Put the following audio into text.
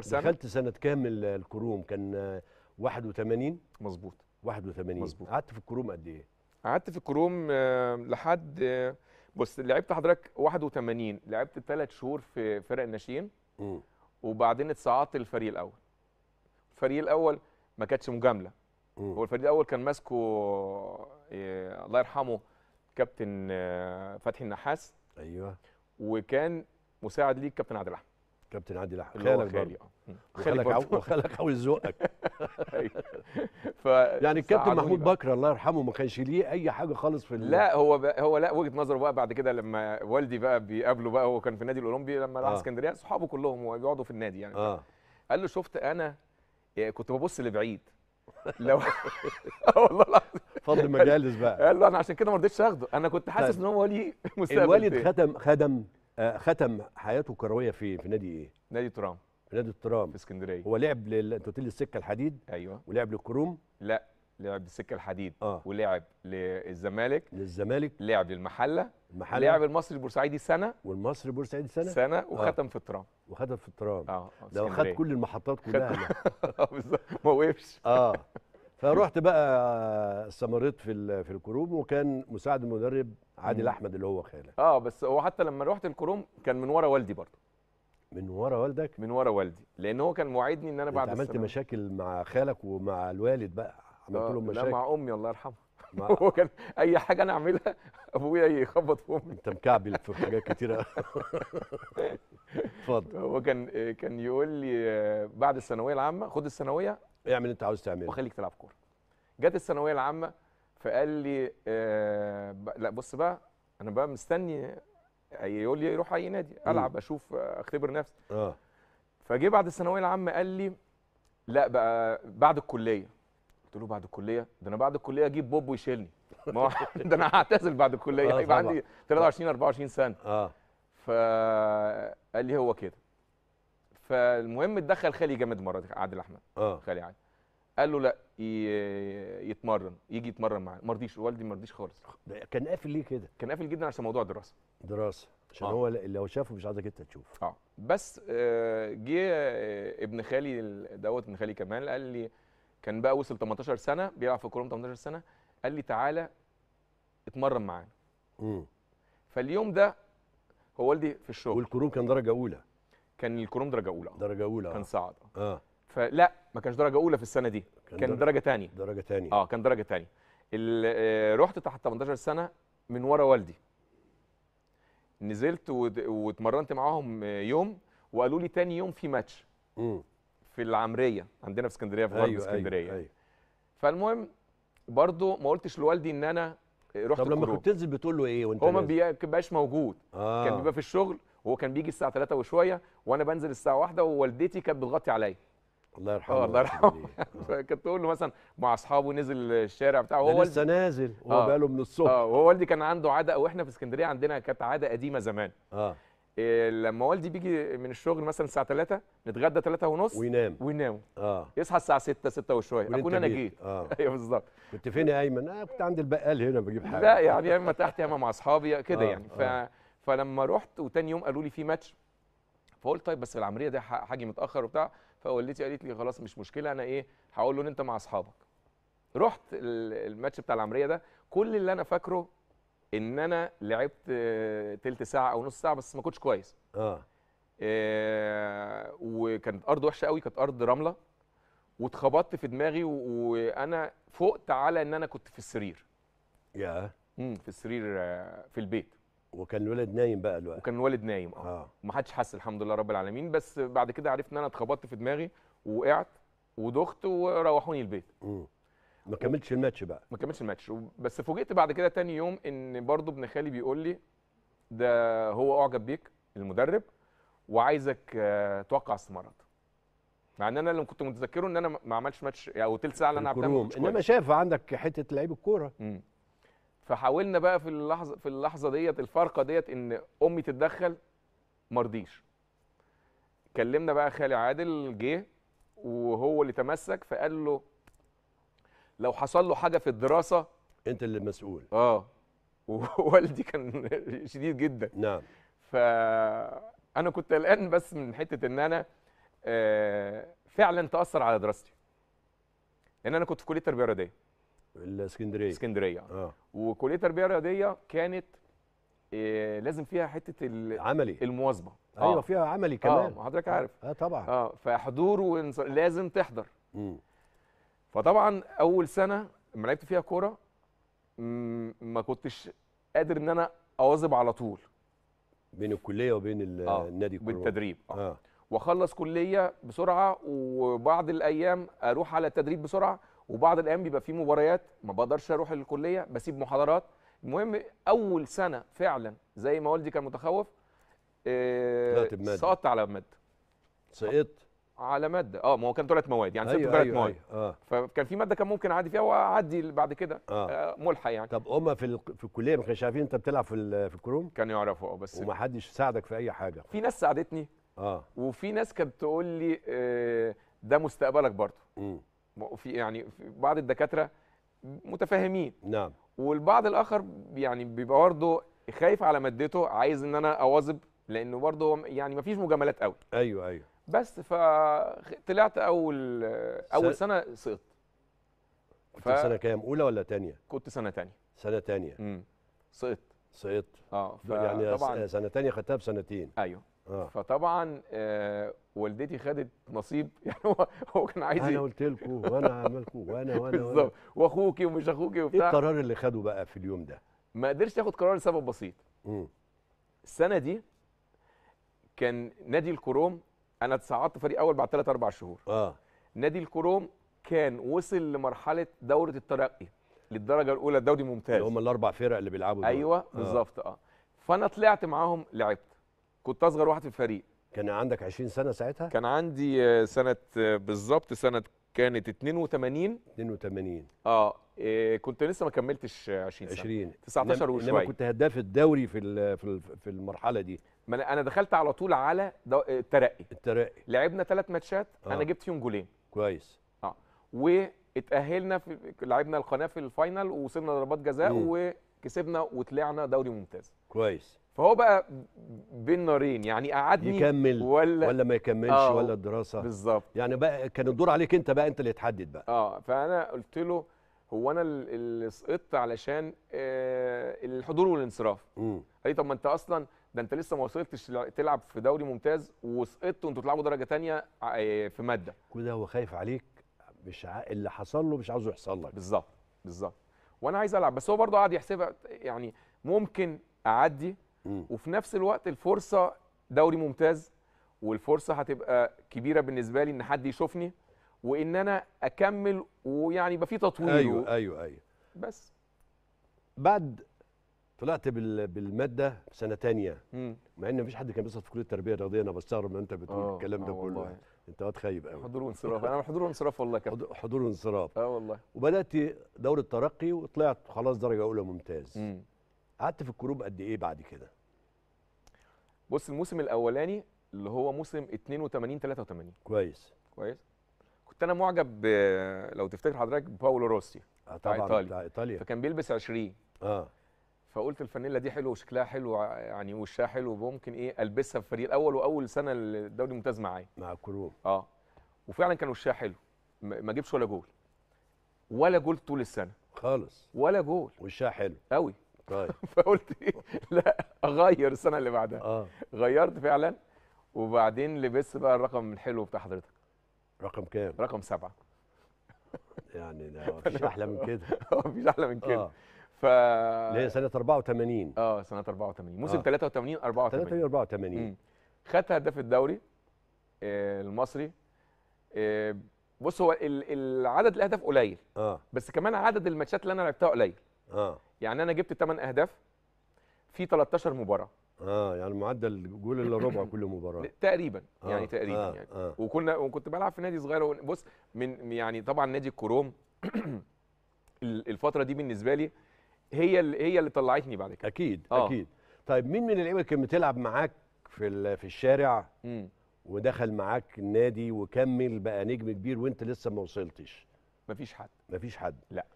سنة دخلت سنة كام الكروم كان 81 مظبوط 81 مظبوط قعدت في الكروم قد ايه؟ قعدت في الكروم آه، لحد آه، بص لعبت حضرتك 81 لعبت ثلاث شهور في فرق الناشئين وبعدين اتصعدت للفريق الاول الفريق الاول ما كانتش مجامله هو الفريق الاول كان ماسكه آه، الله يرحمه كابتن فتحي النحاس ايوه وكان مساعد ليه كابتن عادل احمد كابتن عادل احمد خالك برضه خالك وخالك عاوز يزقك أيوه. ف يعني الكابتن محمود بكر الله يرحمه ما كانش ليه اي حاجه خالص في لا هو هو لا وجهه نظره بقى بعد كده لما والدي بقى بيقابله بقى هو كان في النادي الاولمبي لما راح آه. اسكندريه اصحابه كلهم وبيقعدوا في النادي يعني آه. قال له شفت انا آه، كنت ببص لبعيد لو آه، والله العظيم فضل مجالس بقى قال له انا عشان كده ما رضيتش اخده انا كنت حاسس طيب. ان هو ولي مستقبل الوالد خدم خدم آه، ختم حياته الكرويه في في نادي ايه؟ نادي ترام في نادي الترام في اسكندريه هو لعب لل... انت قلت لي السكه الحديد ايوه ولعب للكروم لا لعب للسكه الحديد آه. ولعب للزمالك للزمالك لعب للمحله المحله لعب المصري البورسعيدي سنه والمصري البورسعيدي سنه سنه آه. وختم آه. في الترام وختم في الترام اه ده خد كل المحطات كلها خد... آه، بالظبط ما وقفش اه فرحت بقى استمريت في في الكروم وكان مساعد المدرب عادل احمد اللي هو خاله اه بس هو حتى لما رحت الكروم كان من ورا والدي برضه من ورا والدك من ورا والدي لان هو كان موعدني ان انا بعد عملت السنة. مشاكل مع خالك ومع الوالد بقى عملت لهم آه، مشاكل لا مع امي الله يرحمها هو كان اي حاجه انا اعملها ابويا يخبط في امي انت مكعبل في حاجات كتيره اتفضل هو كان كان يقول لي آه، بعد الثانويه العامه خد الثانويه اعمل اللي انت عاوز تعمله وخليك تلعب كوره جت الثانويه العامه فقال لي آه لا بص بقى انا بقى مستني آه، يقول لي روح اي نادي العب اشوف آه، اختبر نفسي اه فجه بعد الثانويه العامه قال لي لا بقى بعد الكليه قلت له بعد الكليه ده انا بعد الكليه اجيب بوب ويشيلني ما ده انا هعتزل بعد الكليه آه، هيبقى آه عندي 23 24 سنه اه فقال لي هو كده فالمهم اتدخل خالي جامد مره عادل احمد اه خالي عادل قال له لا يتمرن يجي يتمرن معانا ما رضيش والدي ما رضيش خالص كان قافل ليه كده كان قافل جدا عشان موضوع الدراسه دراسه عشان آه. هو لو شافه مش عايزك انت تشوف اه بس آه، جه آه، ابن خالي دوت ابن خالي كمان قال لي كان بقى وصل 18 سنه بيلعب في الكوره 18 سنه قال لي تعالى اتمرن معانا امم فاليوم ده هو والدي في الشغل والكروم كان درجه اولى كان الكروم درجه اولى درجه اولى كان صعد اه فلا ما كانش درجه اولى في السنه دي كان, كان درجه ثانيه درجه ثانيه اه كان درجه ثانيه آه، رحت تحت 18 سنه من ورا والدي نزلت واتمرنت معاهم آه، يوم وقالوا لي تاني يوم في ماتش امم في العمريه عندنا في اسكندريه في غرب أيوة, أيوة، اسكندريه أيوة أيوة. فالمهم برضو ما قلتش لوالدي ان انا آه، رحت طب لما كنت تنزل بتقول له ايه وانت هو ما بيبقاش موجود آه. كان بيبقى في الشغل وهو كان بيجي الساعه 3 وشويه وانا بنزل الساعه 1 ووالدتي كانت بتغطي عليا الله يرحمه آه، الله يرحمه كنت آه. تقول له مثلا مع اصحابه نزل الشارع بتاعه هو لسه نازل هو آه. بقاله من الصبح اه وهو والدي كان عنده عاده واحنا في اسكندريه عندنا كانت عاده قديمه زمان اه إيه لما والدي بيجي من الشغل مثلا الساعه 3 نتغدى 3 ونص وينام وينام اه يصحى الساعه 6 6 وشويه اكون انا جيت اه ايوه بالظبط كنت فين يا ايمن؟ انا آه، كنت عند البقال هنا بجيب حاجه لا يعني يا اما تحت يا اما مع اصحابي كده آه. يعني ف آه. فلما رحت وتاني يوم قالوا لي في ماتش فقلت طيب بس العمليه دي هاجي متاخر وبتاع فوالدتي قالت لي خلاص مش مشكله انا ايه هقول له ان انت مع اصحابك رحت الماتش بتاع العمريه ده كل اللي انا فاكره ان انا لعبت آه، تلت ساعه او نص ساعه بس ما كنتش كويس اه, آه وكانت ارض وحشه قوي كانت ارض رمله واتخبطت في دماغي وانا فقت على ان انا كنت في السرير يا yeah. في السرير آه، في البيت وكان الولد نايم بقى الوقت وكان الوالد نايم اه, آه. ومحدش حس الحمد لله رب العالمين بس بعد كده عرفت ان انا اتخبطت في دماغي ووقعت ودخت وروحوني البيت مم. ما كملتش الماتش بقى ما كملتش الماتش بس فوجئت بعد كده تاني يوم ان برضو ابن خالي بيقول لي ده هو اعجب بيك المدرب وعايزك آه، توقع استمارات مع ان انا اللي كنت متذكره ان انا ما عملتش ماتش او يعني تلت ساعه اللي انا عملتها انما شاف عندك حته لعيب الكوره فحاولنا بقى في اللحظه في اللحظه ديت الفرقه ديت ان امي تتدخل مرضيش كلمنا بقى خالي عادل جه وهو اللي تمسك فقال له لو حصل له حاجه في الدراسه انت اللي مسؤول اه ووالدي كان شديد جدا نعم فانا كنت قلقان بس من حته ان انا آه، فعلا تاثر على دراستي لان انا كنت في كليه تربيه رياضيه الاسكندريه اسكندريه اه وكليه التربيه الرياضيه كانت إيه لازم فيها حته عملي المواظبه ايوه آه. فيها عملي كمان اه حضرتك عارف اه طبعا اه فحضور وانص... لازم تحضر م. فطبعا اول سنه لما لعبت فيها كوره ما كنتش قادر ان انا اواظب على طول بين الكليه وبين آه، النادي كله بالتدريب اه, آه. واخلص كليه بسرعه وبعض الايام اروح على التدريب بسرعه وبعض الايام بيبقى في مباريات ما بقدرش اروح الكليه بسيب محاضرات المهم اول سنه فعلا زي ما والدي كان متخوف إيه سقطت على ماده سقطت على ماده اه ما هو كان ثلاث مواد يعني سبت ثلاث أيوة، أيوة، مواد أيوة، آه. فكان في ماده كان ممكن اعدي فيها واعدي بعد كده آه. آه ملحق يعني طب هما في ال... في الكليه ما كانوش عارفين انت بتلعب في ال... في الكروم كانوا يعرفوا اه بس ومحدش ساعدك في اي حاجه في ناس ساعدتني اه وفي ناس كانت تقول لي آه ده مستقبلك برضه وفي يعني في بعض الدكاتره متفاهمين نعم والبعض الاخر يعني بيبقى برضه خايف على مادته عايز ان انا اواظب لانه برضه يعني ما فيش مجاملات قوي ايوه ايوه بس فطلعت اول اول سنه سقطت كنت ف... سنه كام اولى ولا ثانيه كنت سنه ثانيه سنه ثانيه سقطت سقطت اه ف... يعني طبعا سنه ثانيه خدتها بسنتين ايوه آه. فطبعا آه والدتي خدت نصيب يعني هو كان عايز انا قلت لكم وانا عملكم وانا وانا بالظبط واخوكي ومش اخوكي إيه وبتاع ايه القرار اللي خده بقى في اليوم ده؟ ما قدرش ياخد قرار لسبب بسيط مم. السنه دي كان نادي الكروم انا اتصعدت فريق اول بعد ثلاث اربع شهور اه نادي الكروم كان وصل لمرحله دوره الترقي للدرجه الاولى الدوري ممتاز اللي هم الاربع فرق اللي بيلعبوا ايوه آه. بالظبط اه, آه. فانا طلعت معاهم لعبت كنت اصغر واحد في الفريق كان عندك 20 سنه ساعتها كان عندي آه، سنه آه، بالظبط سنه كانت 82 82 اه إيه كنت لسه ما كملتش 20 سنه 20 19 وشويه انما كنت هداف الدوري في في المرحله دي ما انا دخلت على طول على آه، الترقي الترقي لعبنا ثلاث ماتشات آه. انا جبت فيهم جولين كويس اه واتاهلنا في لعبنا القناه في الفاينل ووصلنا ضربات جزاء مم. وكسبنا وطلعنا دوري ممتاز كويس فهو بقى بين نارين يعني قعدني يكمل ولا ولا ما يكملش آه ولا الدراسه بالظبط يعني بقى كان الدور عليك انت بقى انت اللي تحدد بقى اه فانا قلت له هو انا اللي سقطت علشان آه الحضور والانصراف قال لي طب ما انت اصلا ده انت لسه ما وصلتش تلعب في دوري ممتاز وسقطت وانتوا تلعبوا درجه ثانيه آه، في ماده كده هو خايف عليك مش ع... اللي حصل له مش عاوزه يحصل لك بالظبط بالظبط وانا عايز العب بس هو برضه قعد يحسبها يعني ممكن اعدي وفي نفس الوقت الفرصه دوري ممتاز والفرصه هتبقى كبيره بالنسبه لي ان حد يشوفني وان انا اكمل ويعني يبقى في تطوير ايوه و... ايوه ايوه بس بعد طلعت بالماده سنه ثانيه مع ان مفيش حد كان بيصرف في كليه التربيه الرياضيه انا بستغرب ان انت بتقول آه، الكلام ده آه، كله انت واد خايب قوي حضور وانصراف انا حضور وانصراف والله كابتن حضور وانصراف اه والله وبدات دوري الترقي وطلعت خلاص درجه اولى ممتاز قعدت في الكروب قد ايه بعد كده بص الموسم الاولاني اللي هو موسم 82 83 كويس كويس كنت انا معجب ب... لو تفتكر حضرتك باولو روسي آه طبعا بتاع ايطاليا بتاع ايطاليا فكان بيلبس 20 اه فقلت الفانيلا دي حلوه وشكلها حلو يعني وشها حلو ممكن ايه البسها في الفريق الاول واول سنه الدوري الممتاز معايا مع كروم اه وفعلا كان وشها حلو ما جبش ولا جول ولا جول طول السنه خالص ولا جول وشها حلو قوي طيب فقلت ايه لا اغير السنه اللي بعدها اه غيرت فعلا وبعدين لبست بقى الرقم الحلو بتاع حضرتك رقم كام رقم سبعة يعني ده مفيش احلى من كده مفيش احلى من كده آه. ف اللي هي سنه 84 اه سنه 84 موسم آه. 83 84 83 84 خدت هداف الدوري آه، المصري آه، بص هو العدد الاهداف قليل اه بس كمان عدد الماتشات اللي انا لعبتها قليل اه يعني انا جبت 8 اهداف في 13 مباراه اه يعني معدل جول الا ربع كل مباراه تقريبا آه يعني تقريبا آه يعني آه وكنا وكنت بلعب في نادي صغير بص من يعني طبعا نادي الكروم الفتره دي بالنسبه لي هي اللي هي اللي طلعتني بعد كده اكيد آه. اكيد طيب مين من اللعيبه كان بتلعب معاك في في الشارع ودخل معاك النادي وكمل بقى نجم كبير وانت لسه ما وصلتش مفيش حد مفيش حد لا